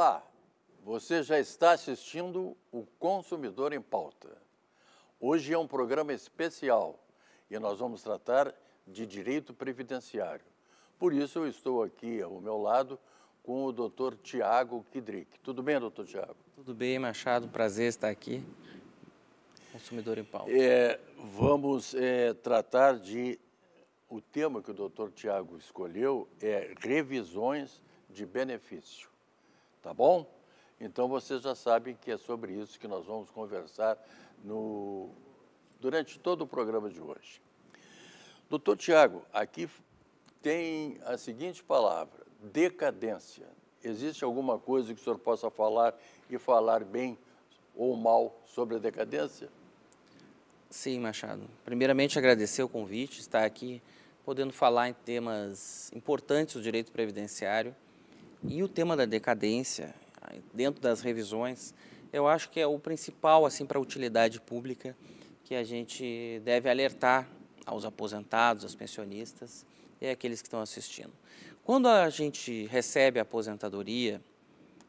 Olá, você já está assistindo o Consumidor em Pauta. Hoje é um programa especial e nós vamos tratar de direito previdenciário. Por isso eu estou aqui ao meu lado com o doutor Tiago Kidrick. Tudo bem, doutor Tiago? Tudo bem, Machado. Prazer estar aqui. Consumidor em Pauta. É, vamos é, tratar de... O tema que o doutor Tiago escolheu é revisões de benefício tá bom? Então vocês já sabem que é sobre isso que nós vamos conversar no, durante todo o programa de hoje. Doutor Tiago, aqui tem a seguinte palavra: decadência. Existe alguma coisa que o senhor possa falar e falar bem ou mal sobre a decadência? Sim, Machado. Primeiramente, agradecer o convite, estar aqui podendo falar em temas importantes do direito previdenciário e o tema da decadência, dentro das revisões, eu acho que é o principal assim para a utilidade pública que a gente deve alertar aos aposentados, aos pensionistas e aqueles que estão assistindo. Quando a gente recebe a aposentadoria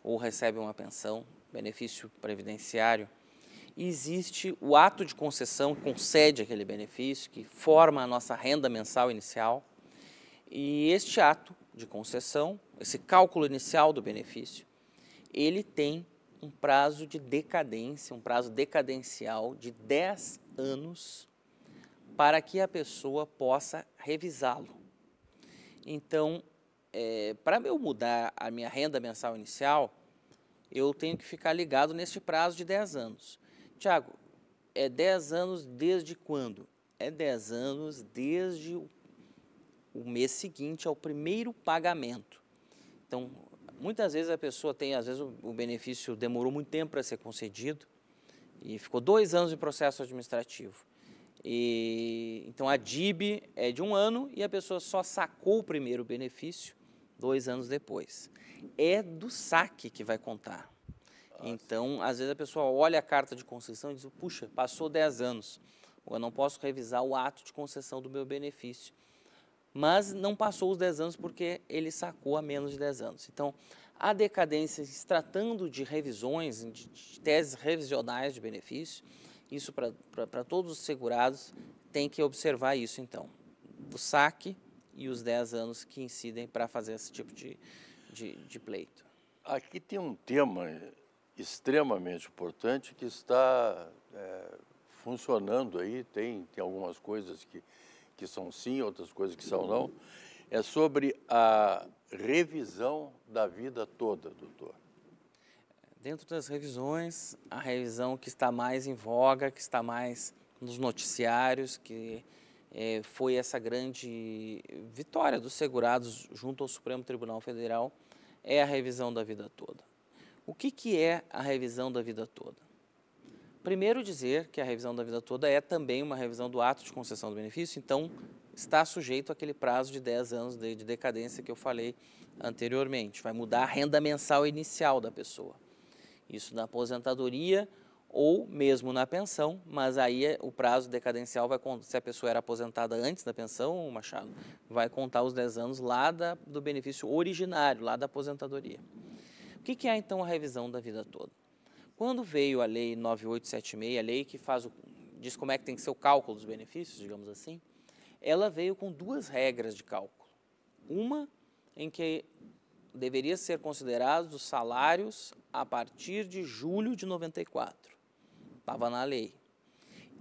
ou recebe uma pensão, benefício previdenciário, existe o ato de concessão que concede aquele benefício, que forma a nossa renda mensal inicial, e este ato de concessão, esse cálculo inicial do benefício, ele tem um prazo de decadência, um prazo decadencial de 10 anos para que a pessoa possa revisá-lo. Então, é, para eu mudar a minha renda mensal inicial, eu tenho que ficar ligado neste prazo de 10 anos. Tiago, é 10 anos desde quando? É 10 anos desde o o mês seguinte ao primeiro pagamento. Então, muitas vezes a pessoa tem, às vezes o benefício demorou muito tempo para ser concedido e ficou dois anos de processo administrativo. E, então a DIB é de um ano e a pessoa só sacou o primeiro benefício dois anos depois. É do saque que vai contar. Então, às vezes a pessoa olha a carta de concessão e diz: puxa, passou 10 anos, eu não posso revisar o ato de concessão do meu benefício mas não passou os 10 anos porque ele sacou a menos de 10 anos. Então, a decadência, se tratando de revisões, de, de teses revisionais de benefício, isso para todos os segurados tem que observar isso, então. O saque e os 10 anos que incidem para fazer esse tipo de, de, de pleito. Aqui tem um tema extremamente importante que está é, funcionando aí, tem, tem algumas coisas que que são sim, outras coisas que são não, é sobre a revisão da vida toda, doutor. Dentro das revisões, a revisão que está mais em voga, que está mais nos noticiários, que é, foi essa grande vitória dos segurados junto ao Supremo Tribunal Federal, é a revisão da vida toda. O que, que é a revisão da vida toda? Primeiro dizer que a revisão da vida toda é também uma revisão do ato de concessão do benefício, então está sujeito àquele prazo de 10 anos de, de decadência que eu falei anteriormente. Vai mudar a renda mensal inicial da pessoa. Isso na aposentadoria ou mesmo na pensão, mas aí é, o prazo decadencial vai se a pessoa era aposentada antes da pensão, Machado, vai contar os 10 anos lá da, do benefício originário, lá da aposentadoria. O que, que é então a revisão da vida toda? Quando veio a lei 9876, a lei que faz o, diz como é que tem que ser o cálculo dos benefícios, digamos assim, ela veio com duas regras de cálculo. Uma em que deveria ser considerados os salários a partir de julho de 94. Estava na lei.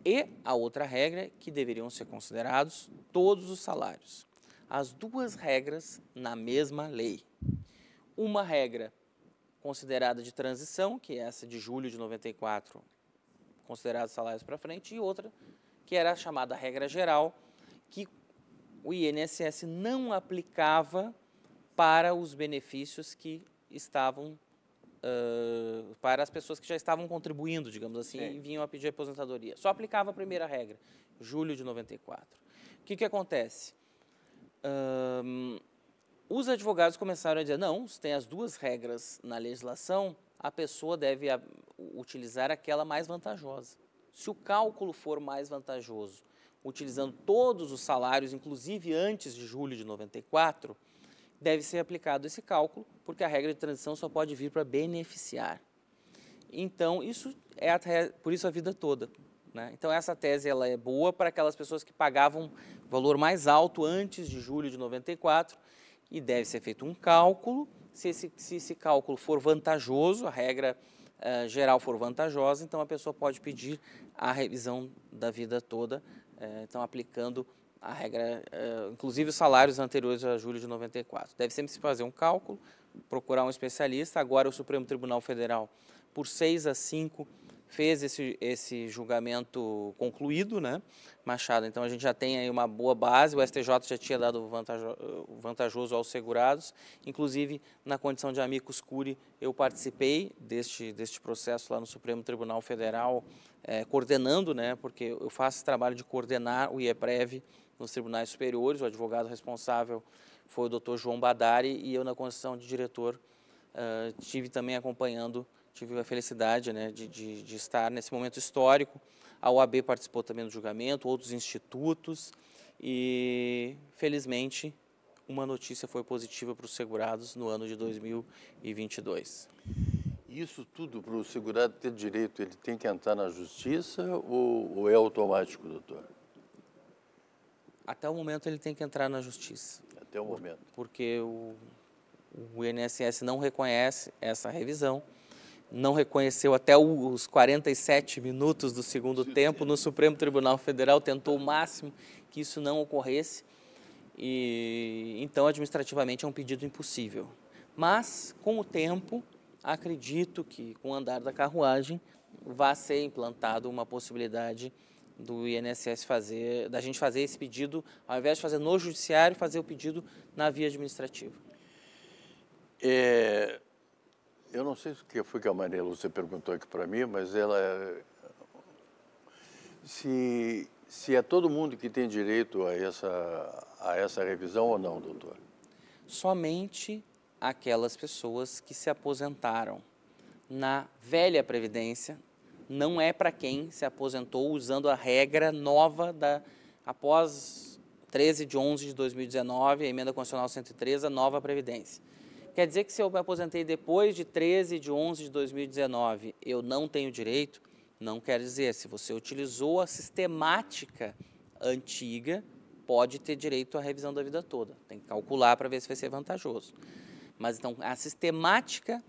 E a outra regra é que deveriam ser considerados todos os salários. As duas regras na mesma lei. Uma regra considerada de transição, que é essa de julho de 94, considerados salários para frente, e outra que era a chamada regra geral, que o INSS não aplicava para os benefícios que estavam uh, para as pessoas que já estavam contribuindo, digamos assim, Sim. e vinham a pedir aposentadoria. Só aplicava a primeira regra, julho de 94. O que, que acontece? Os advogados começaram a dizer: não, tem as duas regras na legislação, a pessoa deve utilizar aquela mais vantajosa. Se o cálculo for mais vantajoso, utilizando todos os salários, inclusive antes de julho de 94, deve ser aplicado esse cálculo, porque a regra de transição só pode vir para beneficiar. Então, isso é por isso a vida toda. Né? Então, essa tese ela é boa para aquelas pessoas que pagavam valor mais alto antes de julho de 94 e deve ser feito um cálculo. Se esse, se esse cálculo for vantajoso, a regra uh, geral for vantajosa, então a pessoa pode pedir a revisão da vida toda, uh, então aplicando a regra, uh, inclusive os salários anteriores a julho de 94. Deve sempre se fazer um cálculo, procurar um especialista. Agora o Supremo Tribunal Federal, por seis a cinco fez esse, esse julgamento concluído, né, Machado? Então a gente já tem aí uma boa base, o STJ já tinha dado vantajo, vantajoso aos segurados, inclusive na condição de amicus curi eu participei deste, deste processo lá no Supremo Tribunal Federal, é, coordenando, né, porque eu faço esse trabalho de coordenar o IEPREV nos tribunais superiores, o advogado responsável foi o doutor João Badari e eu na condição de diretor eh, tive também acompanhando tive a felicidade né, de, de, de, estar nesse momento histórico. A UAB participou também do julgamento, outros institutos e, felizmente, uma notícia foi positiva para os segurados no ano de 2022. Isso tudo para o segurado ter direito, ele tem que entrar na justiça ou, ou é automático, doutor? Até o momento ele tem que entrar na justiça. Até o momento. Porque o, o INSS não reconhece essa revisão não reconheceu até os 47 minutos do segundo tempo no Supremo Tribunal Federal, tentou o máximo que isso não ocorresse. E então administrativamente é um pedido impossível. Mas com o tempo, acredito que com o andar da carruagem vá ser implantado uma possibilidade do INSS fazer, da gente fazer esse pedido, ao invés de fazer no judiciário, fazer o pedido na via administrativa. É, eu não sei o que foi que a Maria Lúcia perguntou aqui para mim, mas ela. Se, se é todo mundo que tem direito a essa, a essa revisão ou não, doutor? Somente aquelas pessoas que se aposentaram na velha Previdência, não é para quem se aposentou usando a regra nova da após 13 de 11 de 2019, a emenda constitucional 103, a nova Previdência. Quer dizer que se eu me aposentei depois de 13 de 11 de 2019, eu não tenho direito? Não quer dizer. Se você utilizou a sistemática antiga, pode ter direito à revisão da vida toda. Tem que calcular para ver se vai ser vantajoso. Mas então, a sistemática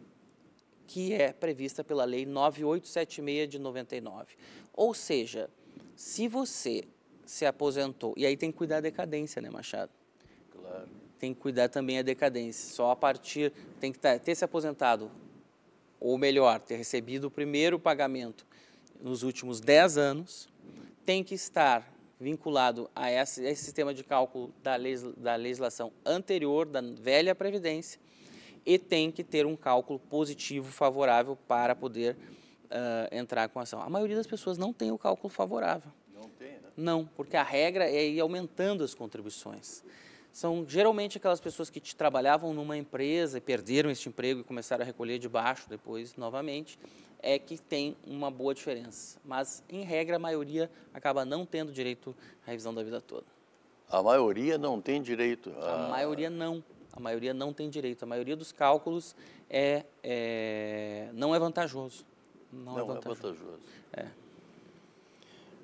que é prevista pela Lei 9876 de 99. Ou seja, se você se aposentou, e aí tem que cuidar da decadência, né, Machado? Claro tem que cuidar também a decadência. Só a partir, tem que tá, ter se aposentado, ou melhor, ter recebido o primeiro pagamento nos últimos 10 anos, tem que estar vinculado a esse, a esse sistema de cálculo da, leis, da legislação anterior, da velha Previdência, e tem que ter um cálculo positivo favorável para poder uh, entrar com a ação. A maioria das pessoas não tem o cálculo favorável. Não tem, né? Não, porque a regra é ir aumentando as contribuições são geralmente aquelas pessoas que trabalhavam numa empresa e perderam este emprego e começaram a recolher de baixo depois novamente, é que tem uma boa diferença. Mas, em regra, a maioria acaba não tendo direito à revisão da vida toda. A maioria não tem direito? A, a maioria não. A maioria não tem direito. A maioria dos cálculos é, é não é vantajoso. Não, é não é vantajoso. É vantajoso. É.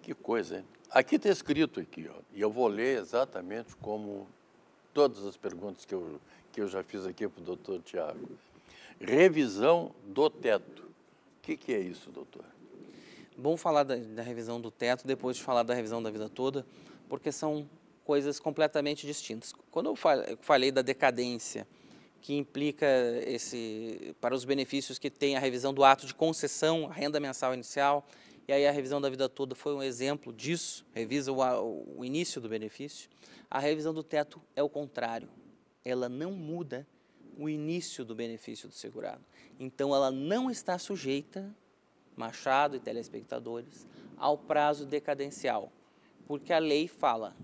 Que coisa, hein? Aqui está escrito aqui, ó, e eu vou ler exatamente como todas as perguntas que eu, que eu já fiz aqui para o doutor Tiago. Revisão do teto. O que, que é isso, doutor? Bom falar da, da, revisão do teto depois de falar da revisão da vida toda, porque são coisas completamente distintas. Quando eu falei da decadência, que implica esse para os benefícios que tem a revisão do ato de concessão, a renda mensal inicial, e aí a revisão da vida toda foi um exemplo disso, revisa o, o início do benefício. A revisão do teto é o contrário, ela não muda o início do benefício do segurado. Então ela não está sujeita, Machado e telespectadores, ao prazo decadencial, porque a lei fala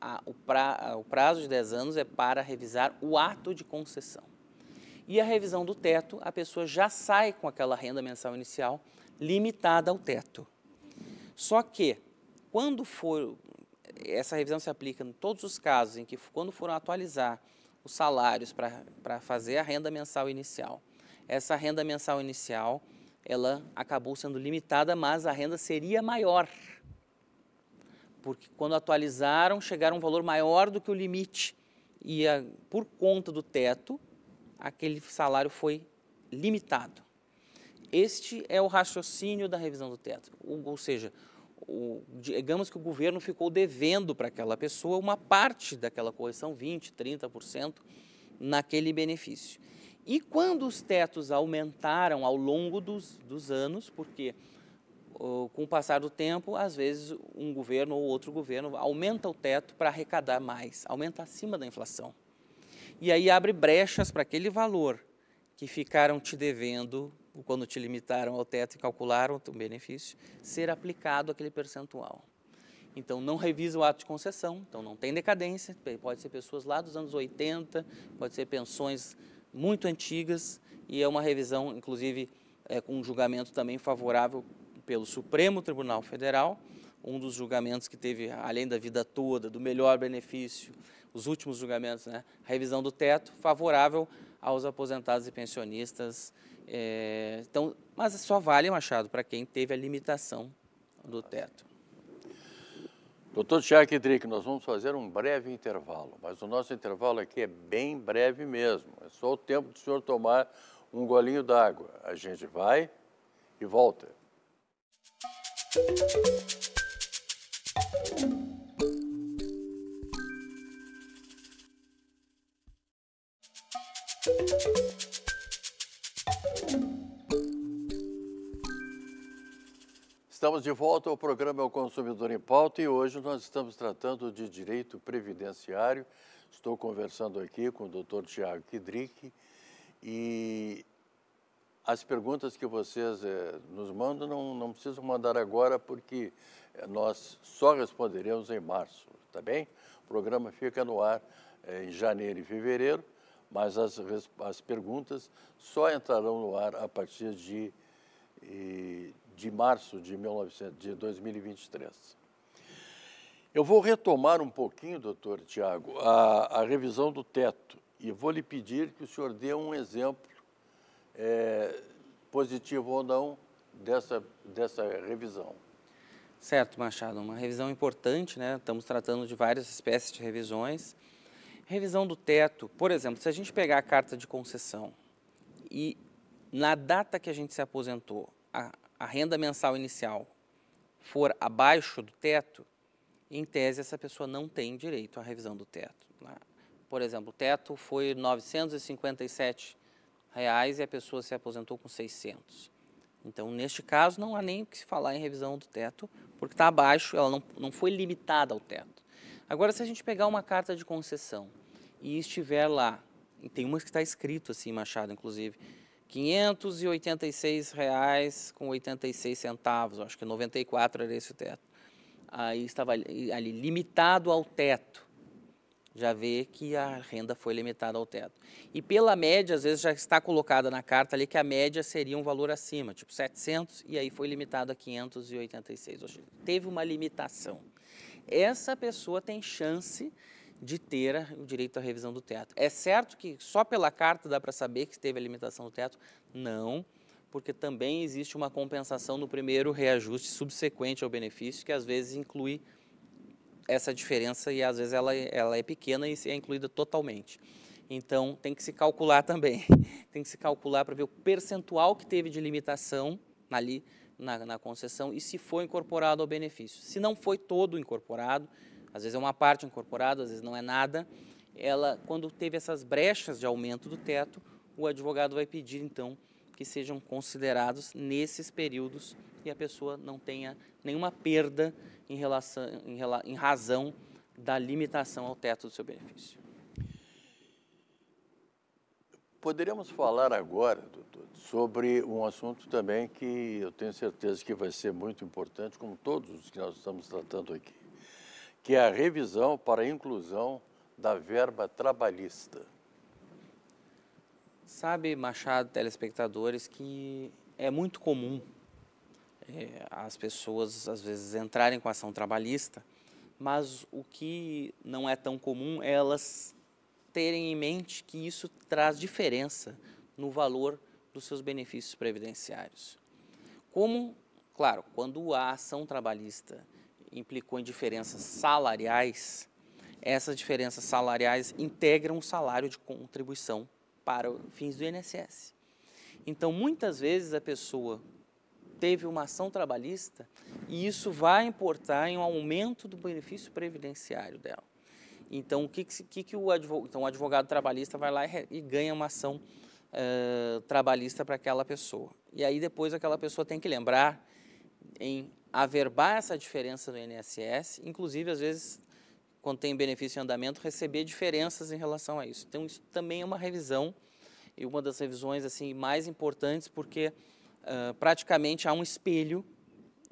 a, o, pra, a, o prazo de 10 anos é para revisar o ato de concessão. E a revisão do teto, a pessoa já sai com aquela renda mensal inicial limitada ao teto. Só que, quando for, essa revisão se aplica em todos os casos em que, quando foram atualizar os salários para fazer a renda mensal inicial, essa renda mensal inicial, ela acabou sendo limitada, mas a renda seria maior. Porque quando atualizaram, chegaram a um valor maior do que o limite. E a, por conta do teto, aquele salário foi limitado. Este é o raciocínio da revisão do teto. Ou, ou seja, o, digamos que o governo ficou devendo para aquela pessoa uma parte daquela correção, 20%, 30%, naquele benefício. E quando os tetos aumentaram ao longo dos, dos anos, porque com o passar do tempo, às vezes um governo ou outro governo aumenta o teto para arrecadar mais, aumenta acima da inflação. E aí abre brechas para aquele valor que ficaram te devendo quando te limitaram ao teto e calcularam o teu benefício, ser aplicado aquele percentual. Então, não revisa o ato de concessão, então não tem decadência, pode ser pessoas lá dos anos 80, pode ser pensões muito antigas, e é uma revisão, inclusive, é, com um julgamento também favorável pelo Supremo Tribunal Federal, um dos julgamentos que teve, além da vida toda, do melhor benefício, os últimos julgamentos, né, a revisão do teto, favorável aos aposentados e pensionistas é, então, mas só vale, Machado, para quem teve a limitação do teto. Doutor Tiago Drick, nós vamos fazer um breve intervalo, mas o nosso intervalo aqui é bem breve mesmo. É só o tempo do senhor tomar um golinho d'água. A gente vai e volta. Música Estamos de volta ao programa é O Consumidor em Pauta e hoje nós estamos tratando de direito previdenciário. Estou conversando aqui com o doutor Tiago Kidrick e as perguntas que vocês eh, nos mandam não, não precisam mandar agora porque eh, nós só responderemos em março, tá bem? O programa fica no ar eh, em janeiro e fevereiro, mas as, as perguntas só entrarão no ar a partir de, de março de, 1900, de 2023. Eu vou retomar um pouquinho, doutor Tiago, a, a, revisão do teto e vou lhe pedir que o senhor dê um exemplo, é, positivo ou não, dessa, dessa revisão. Certo, Machado, uma revisão importante, né? Estamos tratando de várias espécies de revisões. Revisão do teto, por exemplo, se a gente pegar a carta de concessão e na data que a gente se aposentou, a, a renda mensal inicial for abaixo do teto, em tese essa pessoa não tem direito à revisão do teto. Né? Por exemplo, o teto foi R$ 957 reais e a pessoa se aposentou com 600. Então, neste caso, não há nem o que se falar em revisão do teto, porque está abaixo, ela não, não foi limitada ao teto. Agora, se a gente pegar uma carta de concessão e estiver lá, e tem uma que está escrito assim, Machado, inclusive, 586 reais com 86 centavos, acho que 94 era esse o teto. Aí estava ali, ali limitado ao teto. Já vê que a renda foi limitada ao teto. E pela média, às vezes já está colocada na carta ali que a média seria um valor acima, tipo 700, e aí foi limitado a 586. Ou seja, teve uma limitação. Essa pessoa tem chance de ter o direito à revisão do teto. É certo que só pela carta dá para saber que teve a limitação do teto? Não, porque também existe uma compensação no primeiro reajuste subsequente ao benefício, que às vezes inclui essa diferença e às vezes ela, ela é pequena e é incluída totalmente. Então tem que se calcular também, tem que se calcular para ver o percentual que teve de limitação ali na, na concessão e se foi incorporado ao benefício. Se não foi todo incorporado, às vezes é uma parte incorporada, às vezes não é nada. Ela, quando teve essas brechas de aumento do teto, o advogado vai pedir então que sejam considerados nesses períodos e a pessoa não tenha nenhuma perda em, relação, em, em razão da limitação ao teto do seu benefício. Poderíamos falar agora, doutor, sobre um assunto também que eu tenho certeza que vai ser muito importante, como todos os que nós estamos tratando aqui que é a revisão para a inclusão da verba trabalhista. Sabe, Machado, telespectadores, que é muito comum é, as pessoas, às vezes, entrarem com ação trabalhista, mas o que não é tão comum é elas terem em mente que isso traz diferença no valor dos seus benefícios previdenciários. Como, claro, quando a ação trabalhista implicou em diferenças salariais, essas diferenças salariais integram o salário de contribuição para fins do INSS. Então, muitas vezes a pessoa teve uma ação trabalhista e isso vai importar em um aumento do benefício previdenciário dela. Então, o que, que, que o, advogado, então, o advogado trabalhista vai lá e, e ganha uma ação uh, trabalhista para aquela pessoa. E aí, depois, aquela pessoa tem que lembrar em averbar essa diferença no INSS, inclusive, às vezes, quando tem benefício em andamento, receber diferenças em relação a isso. Então, isso também é uma revisão e uma das revisões assim mais importantes, porque uh, praticamente há um espelho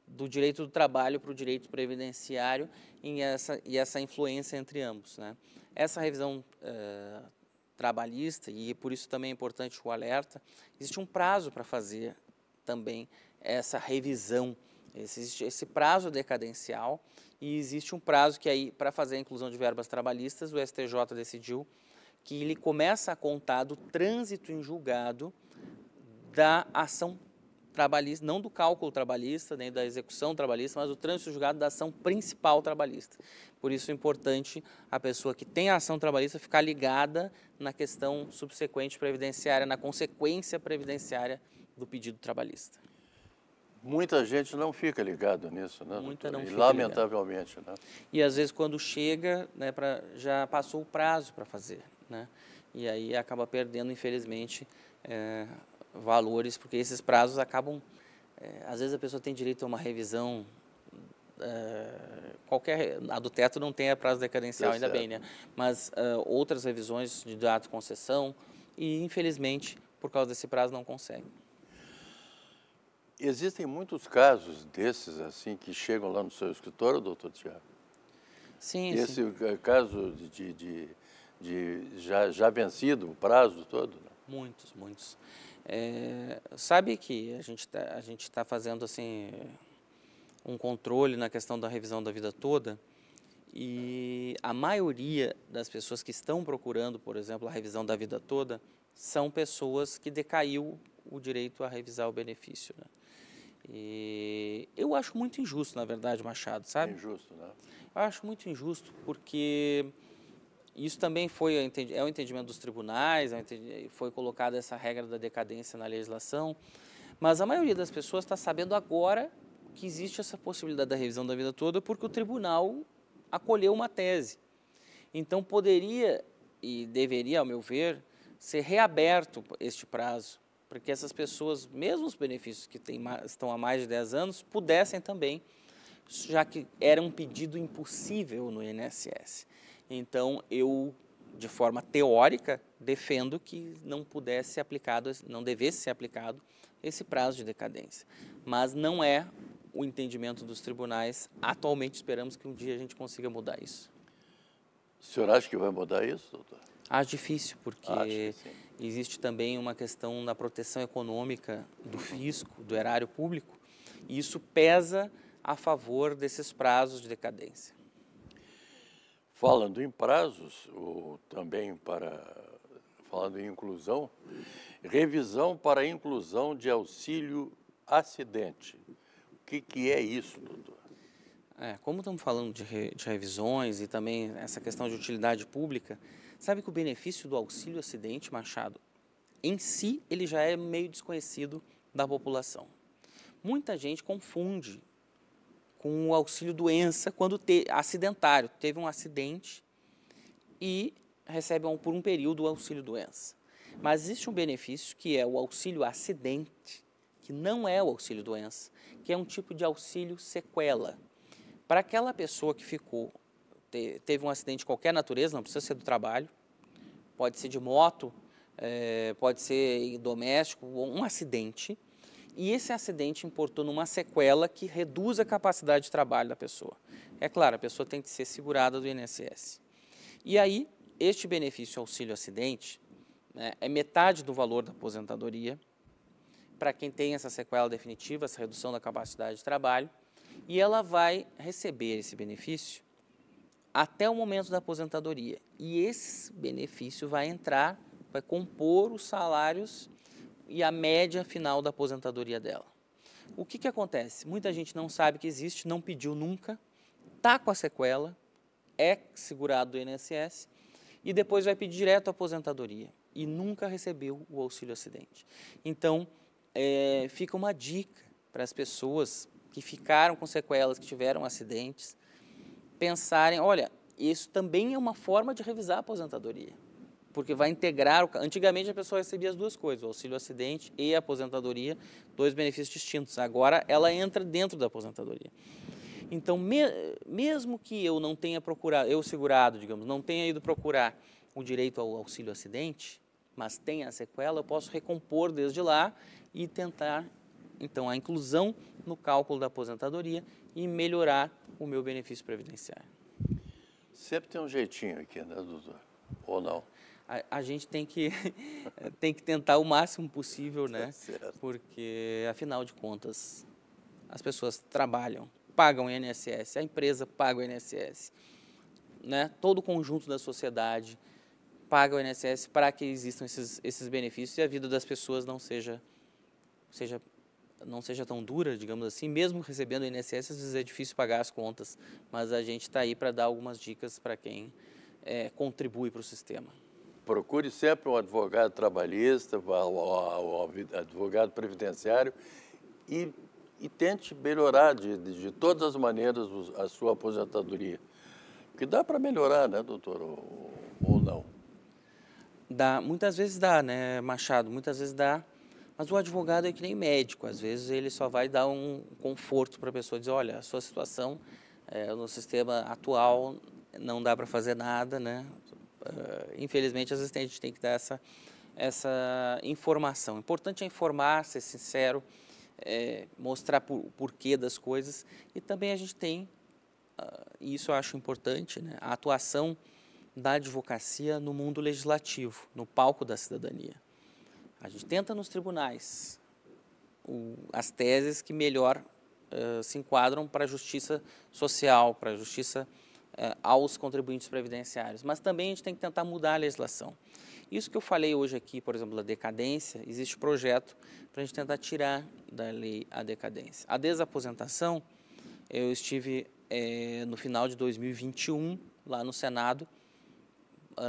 do direito do trabalho para o direito previdenciário e essa, e essa influência entre ambos. Né? Essa revisão uh, trabalhista, e por isso também é importante o alerta, existe um prazo para fazer também essa revisão Existe esse prazo decadencial e existe um prazo que aí, para fazer a inclusão de verbas trabalhistas, o STJ decidiu que ele começa a contar do trânsito em julgado da ação trabalhista, não do cálculo trabalhista, nem da execução trabalhista, mas do trânsito julgado da ação principal trabalhista. Por isso é importante a pessoa que tem a ação trabalhista ficar ligada na questão subsequente previdenciária, na consequência previdenciária do pedido trabalhista. Muita gente não fica ligado nisso, né? Muita não e, fica lamentavelmente, ligado. né? E às vezes quando chega, né, pra, já passou o prazo para fazer, né? E aí acaba perdendo, infelizmente, é, valores, porque esses prazos acabam. É, às vezes a pessoa tem direito a uma revisão. É, qualquer a do teto não tem a prazo decadencial ainda bem né mas é, outras revisões de data concessão e infelizmente por causa desse prazo não consegue Existem muitos casos desses, assim, que chegam lá no seu escritório, doutor Tiago? Sim, Esse sim. caso de, de, de, já, já vencido o prazo todo? Né? Muitos, muitos. É, sabe que a gente está tá fazendo, assim, um controle na questão da revisão da vida toda e a maioria das pessoas que estão procurando, por exemplo, a revisão da vida toda, são pessoas que decaiu o direito a revisar o benefício. Né? E eu acho muito injusto, na verdade, Machado, sabe? Injusto, né? Eu acho muito injusto, porque isso também foi é o entendimento dos tribunais, é foi colocada essa regra da decadência na legislação, mas a maioria das pessoas está sabendo agora que existe essa possibilidade da revisão da vida toda porque o tribunal acolheu uma tese. Então poderia e deveria, ao meu ver, ser reaberto este prazo para que essas pessoas, mesmo os benefícios que tem, estão há mais de 10 anos, pudessem também, já que era um pedido impossível no INSS. Então, eu, de forma teórica, defendo que não pudesse ser aplicado, não devesse ser aplicado esse prazo de decadência. Mas não é o entendimento dos tribunais. Atualmente, esperamos que um dia a gente consiga mudar isso. O senhor acha que vai mudar isso, doutor? Acho difícil, porque Acho, existe também uma questão da proteção econômica do fisco, do erário público, e isso pesa a favor desses prazos de decadência. Falando em prazos, ou também para falando em inclusão, revisão para inclusão de auxílio acidente. O que, que é isso, doutor? É, como estamos falando de, re, de revisões e também essa questão de utilidade pública, Sabe que o benefício do auxílio acidente, Machado, em si, ele já é meio desconhecido da população. Muita gente confunde com o auxílio doença quando te, acidentário, teve um acidente e recebe um, por um período o auxílio doença. Mas existe um benefício que é o auxílio acidente, que não é o auxílio doença, que é um tipo de auxílio sequela. Para aquela pessoa que ficou te, teve um acidente de qualquer natureza, não precisa ser do trabalho, pode ser de moto, é, pode ser doméstico, um acidente. E esse acidente importou numa sequela que reduz a capacidade de trabalho da pessoa. É claro, a pessoa tem que ser segurada do INSS. E aí, este benefício auxílio acidente né, é metade do valor da aposentadoria para quem tem essa sequela definitiva, essa redução da capacidade de trabalho, e ela vai receber esse benefício até o momento da aposentadoria. E esse benefício vai entrar, vai compor os salários e a média final da aposentadoria dela. O que, que acontece? Muita gente não sabe que existe, não pediu nunca, está com a sequela, é segurado do INSS e depois vai pedir direto a aposentadoria e nunca recebeu o auxílio acidente. Então, é, fica uma dica para as pessoas que ficaram com sequelas, que tiveram acidentes, pensarem, olha, isso também é uma forma de revisar a aposentadoria, porque vai integrar, antigamente a pessoa recebia as duas coisas, o auxílio acidente e a aposentadoria, dois benefícios distintos, agora ela entra dentro da aposentadoria. Então, me... mesmo que eu não tenha procurado, eu segurado, digamos, não tenha ido procurar o direito ao auxílio acidente, mas tenha a sequela, eu posso recompor desde lá e tentar então, a inclusão no cálculo da aposentadoria e melhorar o meu benefício previdenciário. Sempre tem um jeitinho aqui, né, doutor? Ou não? A, a gente tem que, tem que tentar o máximo possível, né? Tá certo. Porque, afinal de contas, as pessoas trabalham, pagam o INSS, a empresa paga o INSS, né? todo o conjunto da sociedade paga o INSS para que existam esses, esses benefícios e a vida das pessoas não seja, seja não seja tão dura, digamos assim, mesmo recebendo o INSS, às vezes é difícil pagar as contas, mas a gente está aí para dar algumas dicas para quem é, contribui para o sistema. Procure sempre um advogado trabalhista, um advogado previdenciário e, e tente melhorar de, de, todas as maneiras a sua aposentadoria. Porque dá para melhorar, né, doutor? Ou, ou não? Dá, muitas vezes dá, né, Machado? Muitas vezes dá. Mas o advogado é que nem médico, às vezes ele só vai dar um conforto para a pessoa dizer, olha, a sua situação é, no sistema atual não dá para fazer nada, né? Uh, infelizmente, às vezes a gente tem que dar essa, essa informação. O é importante é informar, ser sincero, é, mostrar por, o porquê das coisas. E também a gente tem, uh, e isso eu acho importante, né? a atuação da advocacia no mundo legislativo, no palco da cidadania. A gente tenta nos tribunais o, as teses que melhor uh, se enquadram para a justiça social, para a justiça uh, aos contribuintes previdenciários, mas também a gente tem que tentar mudar a legislação. Isso que eu falei hoje aqui, por exemplo, da decadência, existe projeto para a gente tentar tirar da lei a decadência. A desaposentação, eu estive é, no final de 2021 lá no Senado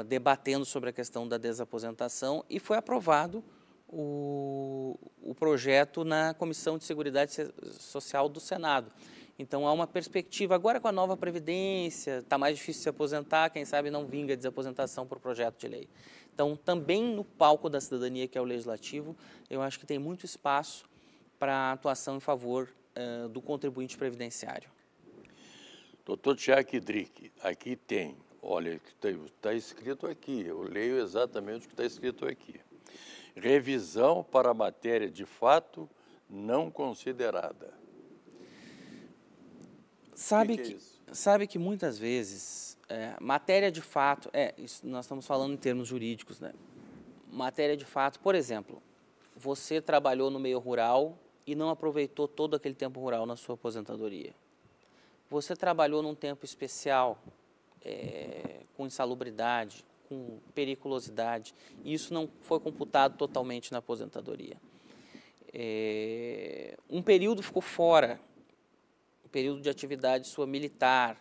debatendo sobre a questão da desaposentação e foi aprovado o, o projeto na Comissão de Seguridade Social do Senado. Então há uma perspectiva. Agora com a nova Previdência, está mais difícil se aposentar, quem sabe não vinga a desaposentação por projeto de lei. Então, também no palco da cidadania, que é o legislativo, eu acho que tem muito espaço para atuação em favor uh, do contribuinte previdenciário. Doutor Tiago Drick, aqui tem, olha, está tá escrito aqui, eu leio exatamente o que está escrito aqui revisão para matéria de fato não considerada. Sabe que, que, é sabe que muitas vezes é, matéria de fato, é, nós estamos falando em termos jurídicos, né? Matéria de fato, por exemplo, você trabalhou no meio rural e não aproveitou todo aquele tempo rural na sua aposentadoria. Você trabalhou num tempo especial, é, com insalubridade, com periculosidade. E isso não foi computado totalmente na aposentadoria. É, um período ficou fora, um período de atividade sua militar,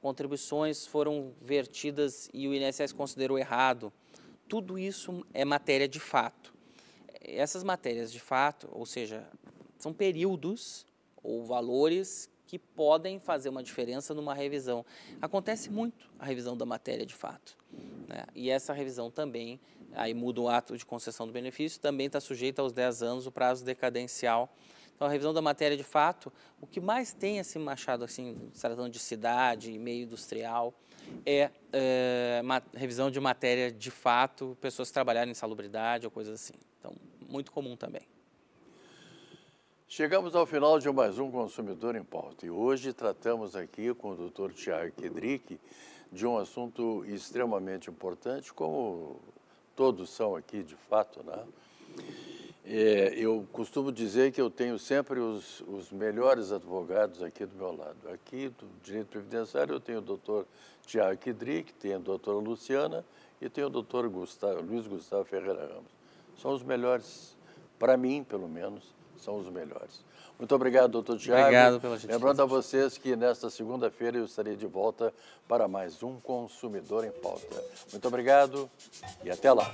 contribuições foram vertidas e o INSS considerou errado. Tudo isso é matéria de fato. Essas matérias de fato, ou seja, são períodos ou valores que podem fazer uma diferença numa revisão. Acontece muito a revisão da matéria de fato. Né? E essa revisão também, aí muda o ato de concessão do benefício, também está sujeita aos 10 anos o prazo decadencial. Então, a revisão da matéria de fato, o que mais tem esse assim, machado, assim, tratando de cidade e meio industrial, é, é revisão de matéria de fato, pessoas trabalharem em salubridade ou coisas assim. Então, muito comum também. Chegamos ao final de mais um Consumidor em Pauta e hoje tratamos aqui com o doutor Tiago Kedrick de um assunto extremamente importante, como todos são aqui de fato, né? É, eu costumo dizer que eu tenho sempre os, os, melhores advogados aqui do meu lado. Aqui do Direito Previdenciário eu tenho o doutor Tiago Kedrick, tenho a doutora Luciana e tenho o doutor Gustavo, Luiz Gustavo Ferreira Ramos. São os melhores, para mim pelo menos, são os melhores. Muito obrigado, doutor Tiago. Obrigado pela gentileza. Lembrando a vocês que nesta segunda-feira eu estarei de volta para mais um Consumidor em Pauta. Muito obrigado e até lá.